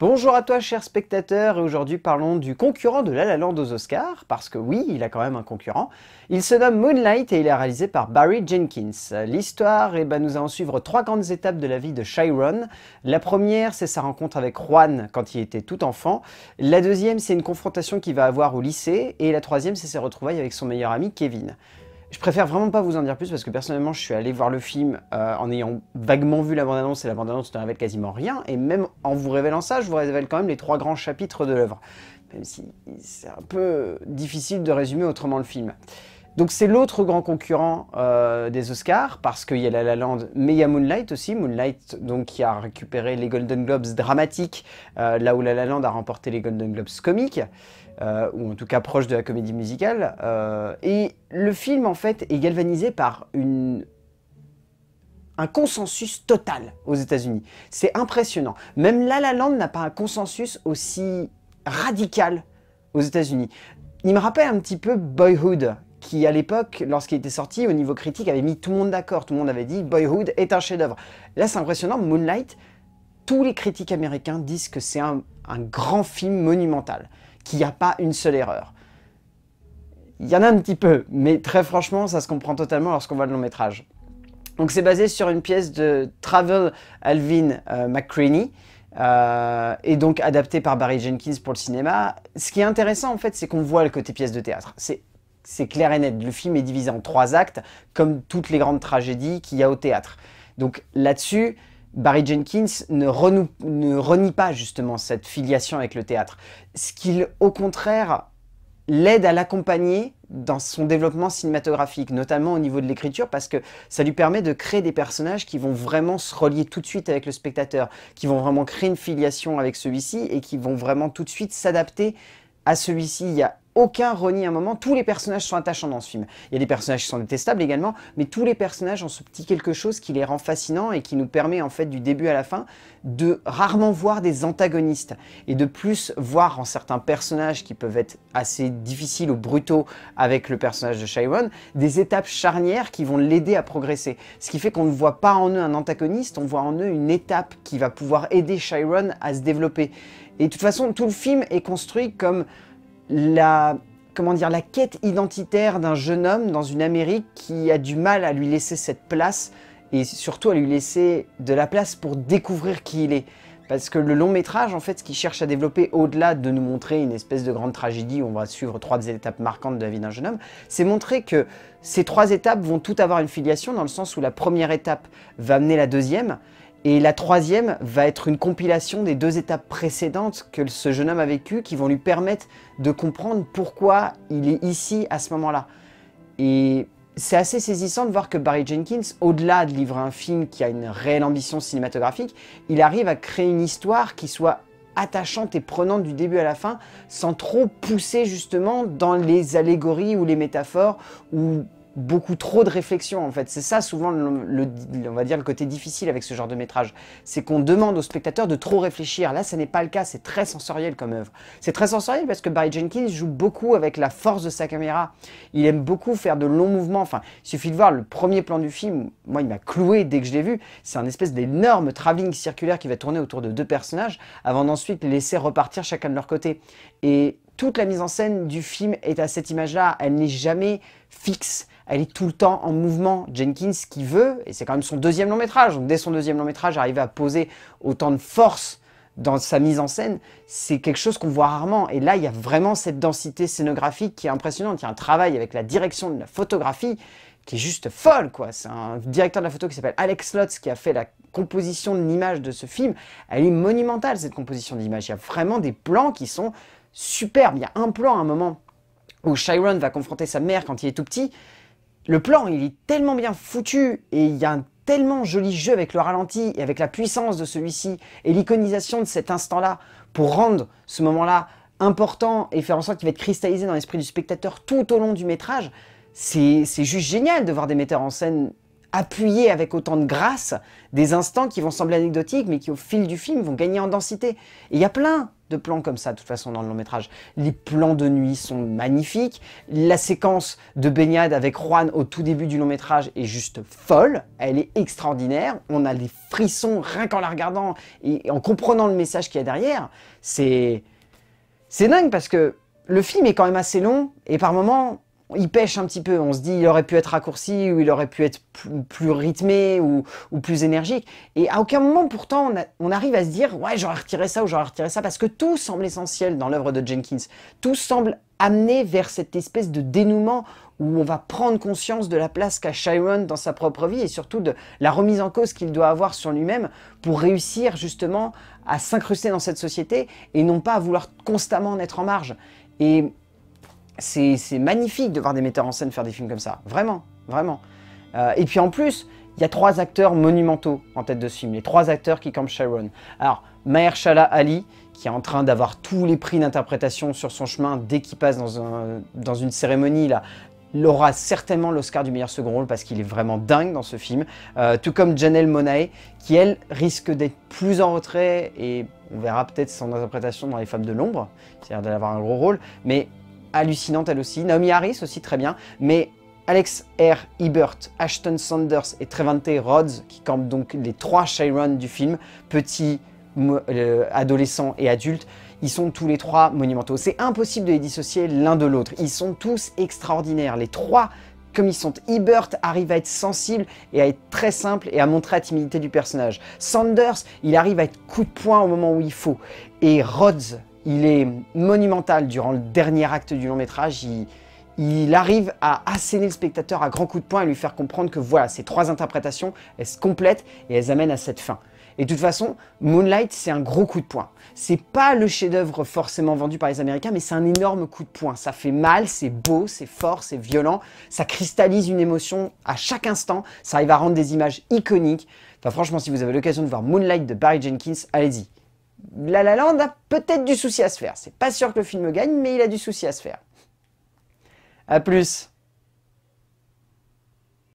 Bonjour à toi chers spectateurs, et aujourd'hui parlons du concurrent de La La Land aux Oscars, parce que oui, il a quand même un concurrent. Il se nomme Moonlight et il est réalisé par Barry Jenkins. L'histoire, eh ben, nous allons suivre trois grandes étapes de la vie de Chiron. La première, c'est sa rencontre avec Juan quand il était tout enfant. La deuxième, c'est une confrontation qu'il va avoir au lycée. Et la troisième, c'est ses retrouvailles avec son meilleur ami Kevin. Je préfère vraiment pas vous en dire plus parce que personnellement, je suis allé voir le film euh, en ayant vaguement vu la bande-annonce et la bande-annonce ne révèle quasiment rien. Et même en vous révélant ça, je vous révèle quand même les trois grands chapitres de l'œuvre. Même si c'est un peu difficile de résumer autrement le film. Donc c'est l'autre grand concurrent euh, des Oscars, parce qu'il y a La La Land, mais il y a Moonlight aussi. Moonlight donc, qui a récupéré les Golden Globes dramatiques, euh, là où La La Land a remporté les Golden Globes comiques, euh, ou en tout cas proche de la comédie musicale. et le film, en fait, est galvanisé par un consensus total aux États-Unis. C'est impressionnant. Même La La Land n'a pas un consensus aussi radical aux États-Unis. Il me rappelle un petit peu Boyhood, qui à l'époque, lorsqu'il était sorti, au niveau critique, avait mis tout le monde d'accord. Tout le monde avait dit Boyhood est un chef-d'œuvre. Là, c'est impressionnant, Moonlight, tous les critiques américains disent que c'est un, grand film monumental, qu'il n'y a pas une seule erreur. Il y en a un petit peu, mais très franchement, ça se comprend totalement lorsqu'on voit le long métrage. Donc c'est basé sur une pièce de Travel Alvin euh, euh et donc adapté par Barry Jenkins pour le cinéma. Ce qui est intéressant en fait, c'est qu'on voit le côté pièce de théâtre. C'est c'est clair et net. Le film est divisé en trois actes, comme toutes les grandes tragédies qu'il y a au théâtre. Donc là-dessus, Barry Jenkins ne, renie pas justement cette filiation avec le théâtre. Ce qu'il, au contraire, l'aide à l'accompagner dans son développement cinématographique, notamment au niveau de l'écriture, parce que ça lui permet de créer des personnages qui vont vraiment se relier tout de suite avec le spectateur, qui vont vraiment créer une filiation avec celui-ci et qui vont vraiment tout de suite s'adapter à celui-ci. Il y a aucun renie un moment. Tous les personnages sont attachants dans ce film. Il y a des personnages qui sont détestables également, mais tous les personnages ont ce petit quelque chose qui les rend fascinants et qui nous permet en fait du début à la fin de rarement voir des antagonistes et de plus voir en certains personnages qui peuvent être assez difficiles ou brutaux avec le personnage de Chiron, des étapes charnières qui vont l'aider à progresser. Ce qui fait qu'on ne voit pas en eux un antagoniste, on voit en eux une étape qui va pouvoir aider Chiron à se développer. Et de toute façon, tout le film est construit comme la, comment dire, la quête identitaire d'un jeune homme dans une Amérique qui a du mal à lui laisser cette place et surtout à lui laisser de la place pour découvrir qui il est. Parce que le long métrage, en fait, ce qu'il cherche à développer, au-delà de nous montrer une espèce de grande tragédie on va suivre trois étapes marquantes de la vie d'un jeune homme, c'est montrer que ces trois étapes vont toutes avoir une filiation dans le sens où la première étape va mener la deuxième, et la troisième va être une compilation des deux étapes précédentes que ce jeune homme a vécues qui vont lui permettre de comprendre pourquoi il est ici à ce moment-là. Et c'est assez saisissant de voir que Barry Jenkins, au-delà de livrer un film qui a une réelle ambition cinématographique, il arrive à créer une histoire qui soit attachante et prenante du début à la fin, sans trop pousser justement dans les allégories ou les métaphores ou beaucoup trop de réflexion en fait. C'est ça souvent, on va dire, le côté difficile avec ce genre de métrage. C'est qu'on demande au spectateur de trop réfléchir. Là, ce n'est pas le cas, c'est très sensoriel comme œuvre. C'est très sensoriel parce que Barry Jenkins joue beaucoup avec la force de sa caméra. Il aime beaucoup faire de longs mouvements. Enfin, il suffit de voir le premier plan du film, moi il m'a cloué dès que je l'ai vu. C'est un espèce d'énorme travelling circulaire qui va tourner autour de deux personnages avant d'ensuite laisser repartir chacun de leur côté. Et toute la mise en scène du film est à cette image-là. Elle n'est jamais fixe elle est tout le temps en mouvement. Jenkins, qui veut, et c'est quand même son deuxième long métrage, donc dès son deuxième long métrage, arriver à poser autant de force dans sa mise en scène, c'est quelque chose qu'on voit rarement. Et là, il y a vraiment cette densité scénographique qui est impressionnante. Il y a un travail avec la direction de la photographie qui est juste folle, quoi. C'est un directeur de la photo qui s'appelle Alex Lotz qui a fait la composition de l'image de ce film. Elle est monumentale, cette composition d'image. Il y a vraiment des plans qui sont superbes. Il y a un plan à un moment où Chiron va confronter sa mère quand il est tout petit. Le plan, il est tellement bien foutu et il y a un tellement joli jeu avec le ralenti et avec la puissance de celui-ci et l'iconisation de cet instant-là pour rendre ce moment-là important et faire en sorte qu'il va être cristallisé dans l'esprit du spectateur tout au long du métrage, c'est juste génial de voir des metteurs en scène appuyer avec autant de grâce des instants qui vont sembler anecdotiques mais qui au fil du film vont gagner en densité. Et il y a plein de plans comme ça, de toute façon, dans le long métrage. Les plans de nuit sont magnifiques. La séquence de baignade avec Juan au tout début du long métrage est juste folle. Elle est extraordinaire. On a des frissons rien qu'en la regardant et en comprenant le message qu'il y a derrière. C'est. C'est dingue parce que le film est quand même assez long et par moments, il pêche un petit peu. On se dit, il aurait pu être raccourci ou il aurait pu être plus, rythmé ou, plus énergique. Et à aucun moment, pourtant, on, arrive à se dire, ouais, j'aurais retiré ça ou j'aurais retiré ça, parce que tout semble essentiel dans l'œuvre de Jenkins. Tout semble amener vers cette espèce de dénouement où on va prendre conscience de la place qu'a Chiron dans sa propre vie et surtout de la remise en cause qu'il doit avoir sur lui-même pour réussir justement à s'incruster dans cette société et non pas à vouloir constamment en être en marge. Et c'est magnifique de voir des metteurs en scène faire des films comme ça. Vraiment, vraiment. Euh, et puis en plus, il y a trois acteurs monumentaux en tête de ce film. Les trois acteurs qui campent Sharon. Alors, Mahershala Ali, qui est en train d'avoir tous les prix d'interprétation sur son chemin dès qu'il passe dans, une cérémonie, là, il aura certainement l'Oscar du meilleur second rôle parce qu'il est vraiment dingue dans ce film. Euh, tout comme Janelle Monae, qui elle risque d'être plus en retrait et on verra peut-être son interprétation dans Les Femmes de l'Ombre, c'est-à-dire d'avoir un gros rôle, mais hallucinante elle aussi. Naomi Harris aussi très bien, mais Alex R. Ebert, Ashton Sanders et Trevante Rhodes, qui campent donc les trois Chiron du film, petits, euh, adolescents et adultes, ils sont tous les trois monumentaux. C'est impossible de les dissocier l'un de l'autre. Ils sont tous extraordinaires. Les trois, comme ils sont, Ebert arrive à être sensible et à être très simple et à montrer la timidité du personnage. Sanders, il arrive à être coup de poing au moment où il faut. Et Rhodes, il est monumental durant le dernier acte du long métrage. Il, arrive à asséner le spectateur à grands coups de poing et lui faire comprendre que voilà, ces trois interprétations, elles se complètent et elles amènent à cette fin. Et de toute façon, Moonlight, c'est un gros coup de poing. C'est pas le chef-d'œuvre forcément vendu par les Américains, mais c'est un énorme coup de poing. Ça fait mal, c'est beau, c'est fort, c'est violent. Ça cristallise une émotion à chaque instant. Ça arrive à rendre des images iconiques. Enfin, franchement, si vous avez l'occasion de voir Moonlight de Barry Jenkins, allez-y. La La Land a peut-être du souci à se faire. C'est pas sûr que le film gagne, mais il a du souci à se faire. À plus.